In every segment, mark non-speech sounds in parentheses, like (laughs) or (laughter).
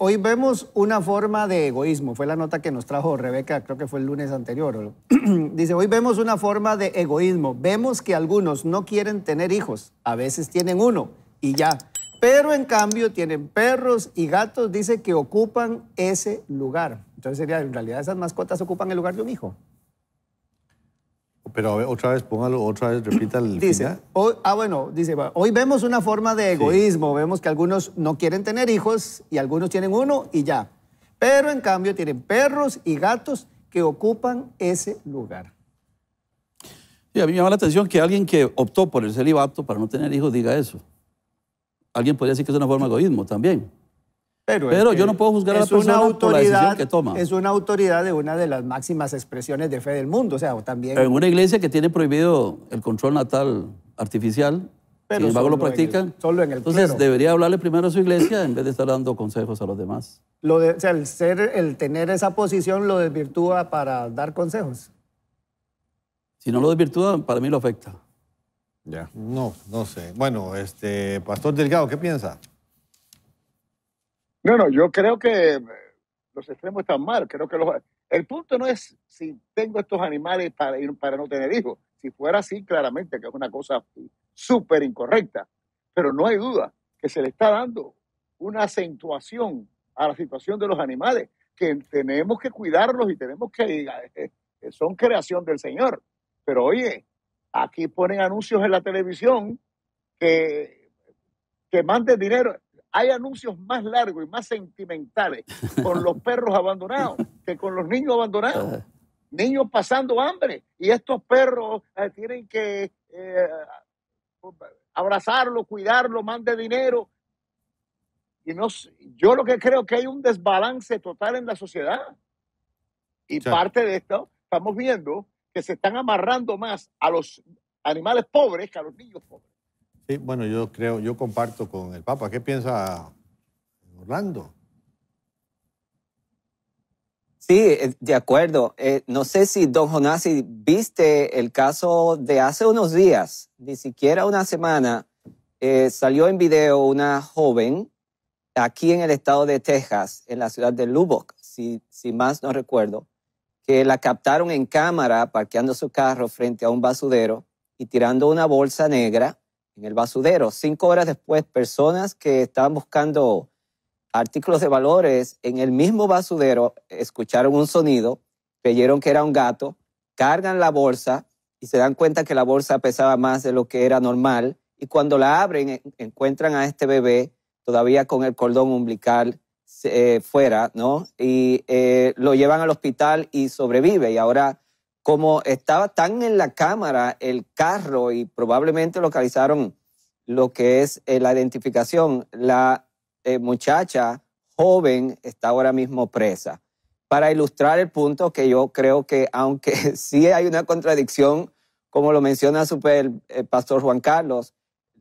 Hoy vemos una forma de egoísmo, fue la nota que nos trajo Rebeca, creo que fue el lunes anterior. (clears throat) Dice, hoy vemos una forma de egoísmo, vemos que algunos no quieren tener hijos, a veces tienen uno y ya, pero en cambio tienen perros y gatos, dice que ocupan ese lugar. Entonces sería, en realidad esas mascotas ocupan el lugar de un hijo. Pero otra vez, póngalo, otra vez, repita el dice, ah, bueno, dice, hoy vemos una forma de egoísmo. Vemos que algunos no quieren tener hijos y algunos tienen uno y ya. Pero en cambio tienen perros y gatos que ocupan ese lugar. a mí me llama la atención que alguien que optó por el celibato para no tener hijos diga eso. Alguien podría decir que es una forma de egoísmo también. Pero, yo no puedo juzgar a la persona por la decisión que toma. Es una autoridad de una de las máximas expresiones de fe del mundo. O sea, también. En una iglesia que tiene prohibido el control natal artificial, sin embargo lo practican. Entonces debería hablarle primero a su iglesia en vez de estar dando consejos a los demás. Lo o sea, el, ser, el tener esa posición lo desvirtúa para dar consejos. Si no lo desvirtúa, para mí lo afecta. Ya. No, no sé. Bueno, este, Pastor Delgado, ¿qué piensa? No, no, yo creo que eh, los extremos están mal. Creo que los, el punto no es si tengo estos animales para, para no tener hijos. Si fuera así, claramente que es una cosa súper incorrecta. Pero no hay duda que se le está dando una acentuación a la situación de los animales, que tenemos que cuidarlos y tenemos que, eh, eh, son creación del Señor. Pero oye, aquí ponen anuncios en la televisión que, que manden dinero hay anuncios más largos y más sentimentales con los (laughs) perros abandonados que con los niños abandonados. Ah. Niños pasando hambre y estos perros eh, tienen que eh, abrazarlo, cuidarlo, mande dinero. Y no, yo lo que creo que hay un desbalance total en la sociedad. Y parte de esto estamos viendo que se están amarrando más a los animales pobres que a los niños pobres. Sí, bueno, yo creo, yo comparto con el Papa. ¿Qué piensa Orlando? Sí, eh, de acuerdo. Eh, no sé si don Jonasi viste el caso de hace unos días, ni siquiera una semana, eh, salió en video una joven aquí en el estado de Texas, en la ciudad de Lubbock, si, si más no recuerdo, que la captaron en cámara parqueando su carro frente a un basurero y tirando una bolsa negra en el basudero. Cinco horas después, personas que estaban buscando artículos de valores en el mismo basudero escucharon un sonido, creyeron que era un gato, cargan la bolsa y se dan cuenta que la bolsa pesaba más de lo que era normal y cuando la abren encuentran a este bebé todavía con el cordón umbilical eh, fuera, ¿no? Y eh, lo llevan al hospital y sobrevive y ahora como estaba tan en la cámara el carro y probablemente localizaron lo que es eh, la identificación, la eh, muchacha joven está ahora mismo presa. Para ilustrar el punto que yo creo que, aunque (laughs) sí hay una contradicción, como lo menciona el eh, pastor Juan Carlos,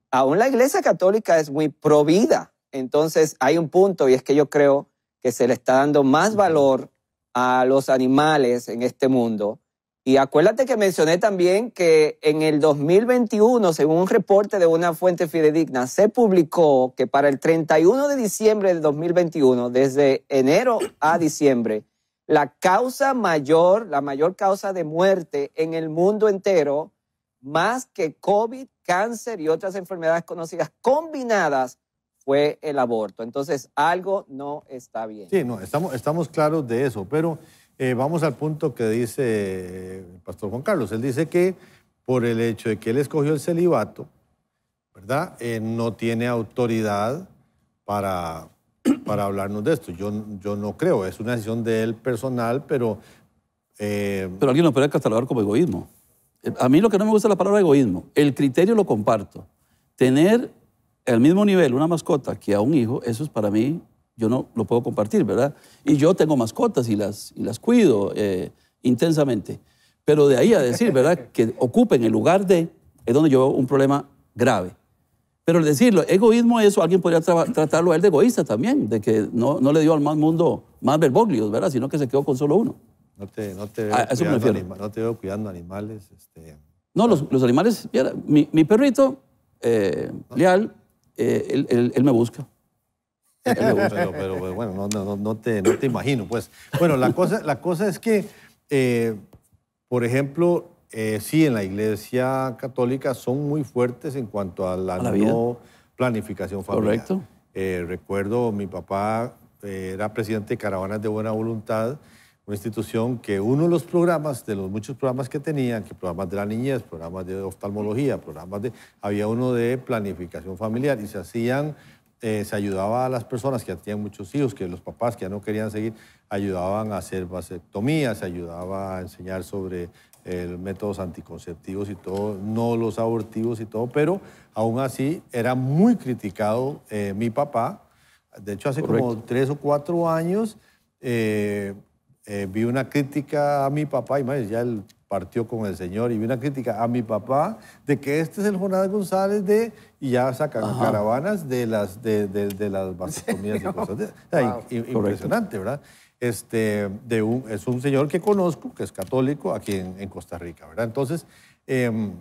aún la Iglesia Católica es muy provida. Entonces hay un punto y es que yo creo que se le está dando más valor a los animales en este mundo y acuérdate que mencioné también que en el 2021, según un reporte de una fuente fidedigna, se publicó que para el 31 de diciembre del 2021, desde enero a diciembre, la causa mayor, la mayor causa de muerte en el mundo entero, más que COVID, cáncer y otras enfermedades conocidas combinadas, fue el aborto. Entonces, algo no está bien. Sí, no, estamos, estamos claros de eso, pero... Eh, vamos al punto que dice el eh, pastor Juan Carlos. Él dice que por el hecho de que él escogió el celibato, ¿verdad? Eh, no tiene autoridad para, (clears throat) para hablarnos de esto. Yo, yo no creo, es una decisión de él personal, pero... Pero alguien lo puede catalogar como egoísmo. A mí lo que no me gusta es la palabra egoísmo. El criterio lo comparto. Tener al mismo nivel una mascota que a un hijo, eso es para mí yo no lo puedo compartir, ¿verdad? Y yo tengo mascotas y las, y las cuido eh, intensamente. Pero de ahí a decir, ¿verdad? (laughs) Que ocupen el lugar de, es donde yo veo un problema grave. Pero decirlo, egoísmo eso, alguien podría tratarlo a él de egoísta también, de que no, no le dio al más mundo más verboglios, ¿verdad? Sino que se quedó con solo uno. No te, no te, veo, cuidando, no te veo cuidando animales. Este, no, los, los animales, mi, mi, perrito, eh, Leal, eh, él, él me busca. Pero, pues, bueno, no, te, imagino, pues. Bueno, la cosa, la cosa es que, eh, por ejemplo, eh, sí, en la Iglesia Católica son muy fuertes en cuanto a la, no planificación familiar. Correcto. Eh, recuerdo, mi papá era presidente de Caravanas de Buena Voluntad, una institución que uno de los programas, de los muchos programas que tenían, que programas de la niñez, programas de oftalmología, programas de... Había uno de planificación familiar y se hacían eh, se ayudaba a las personas que ya tenían muchos hijos, que los papás que ya no querían seguir, ayudaban a hacer vasectomías, se ayudaba a enseñar sobre eh, métodos anticonceptivos y todo, no los abortivos y todo, pero aún así era muy criticado eh, mi papá. De hecho, hace como tres o cuatro años vi una crítica a mi papá, y más, ya el partió con el Señor. Y vi una crítica a mi papá de que este es el Jonás González de. Y ya sacan caravanas de las, de, de, las (laughs) y cosas. De, Impresionante, ¿verdad? Este, de un, es un señor que conozco, que es católico, aquí en, Costa Rica, ¿verdad? Entonces. Em,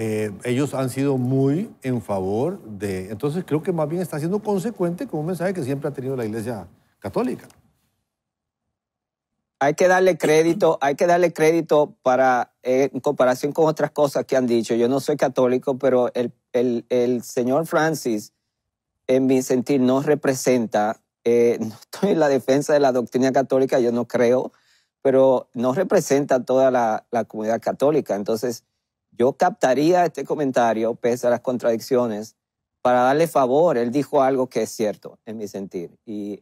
eh, ellos han sido muy en favor de... Entonces creo que más bien está siendo consecuente con un mensaje que siempre ha tenido la Iglesia Católica hay que darle crédito, hay que darle crédito para, eh, en comparación con otras cosas que han dicho. Yo no soy católico, pero el, señor Francis, en mi sentir, no representa, eh, (laughs) no estoy en la defensa de la doctrina católica, yo no creo, pero no representa toda la, la comunidad católica. Entonces, yo captaría este comentario, pese a las contradicciones, para darle favor, él dijo algo que es cierto en mi sentir. Y,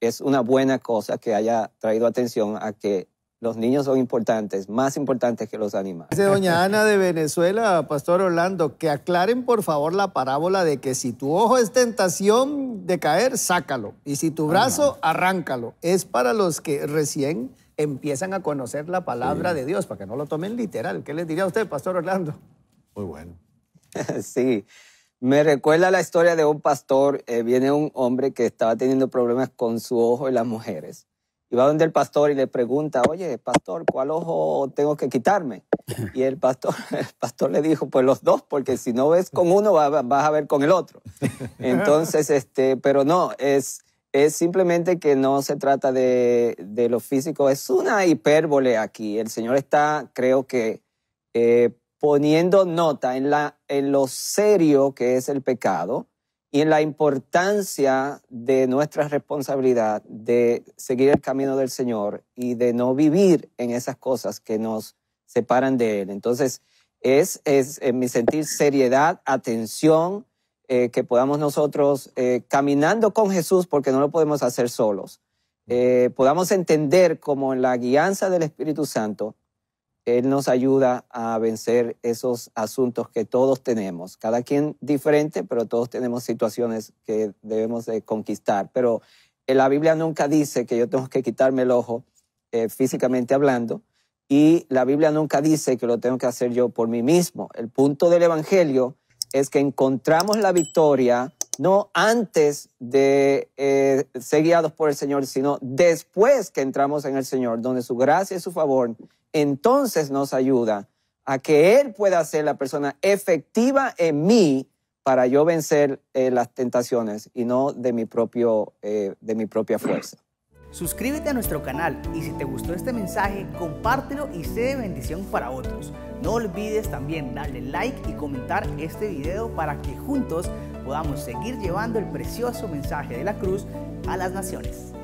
es, una buena cosa que haya traído atención a que los niños son importantes, más importantes que los animales. Dice doña Ana de Venezuela, Pastor Orlando, que aclaren por favor la parábola de que si tu ojo es tentación de caer, sácalo. Y si tu brazo, ah. arráncalo. Es para los que recién empiezan a conocer la palabra de Dios, para que no lo tomen literal. ¿Qué les diría a usted, Pastor Orlando? Muy bueno. (laughs) sí. Me recuerda la historia de un pastor, eh, viene un hombre que estaba teniendo problemas con su ojo y las mujeres. Y va donde el pastor y le pregunta, oye, pastor, ¿cuál ojo tengo que quitarme? (laughs) Y el pastor, pastor le dijo, pues los dos, porque si no ves con uno, vas a ver con el otro. Entonces, (laughs) este, pero no, es, es simplemente que no se trata de, lo físico, es una hipérbole aquí. El Señor está, creo que, eh, poniendo nota en, lo serio que es el pecado y en la importancia de nuestra responsabilidad de seguir el camino del Señor y de no vivir en esas cosas que nos separan de Él. Entonces, es, es en mi sentir seriedad, atención, eh, que podamos nosotros, eh, caminando con Jesús, porque no lo podemos hacer solos, eh, podamos entender como en la guianza del Espíritu Santo, él nos ayuda a vencer esos asuntos que todos tenemos, cada quien diferente, pero todos tenemos situaciones que debemos de conquistar. Pero eh, la Biblia nunca dice que yo tengo que quitarme el ojo eh, físicamente hablando, y la Biblia nunca dice que lo tengo que hacer yo por mí mismo. El punto del Evangelio es que encontramos la victoria no antes de eh, ser guiados por el Señor, sino después que entramos en el Señor, donde su gracia y su favor entonces nos ayuda a que Él pueda ser la persona efectiva en mí para yo vencer eh, las tentaciones y no de mi, eh, de mi propia fuerza. Suscríbete a nuestro canal y si te gustó este mensaje, compártelo y sé de bendición para otros. No olvides también darle like y comentar este video para que juntos podamos seguir llevando el precioso mensaje de la cruz a las naciones.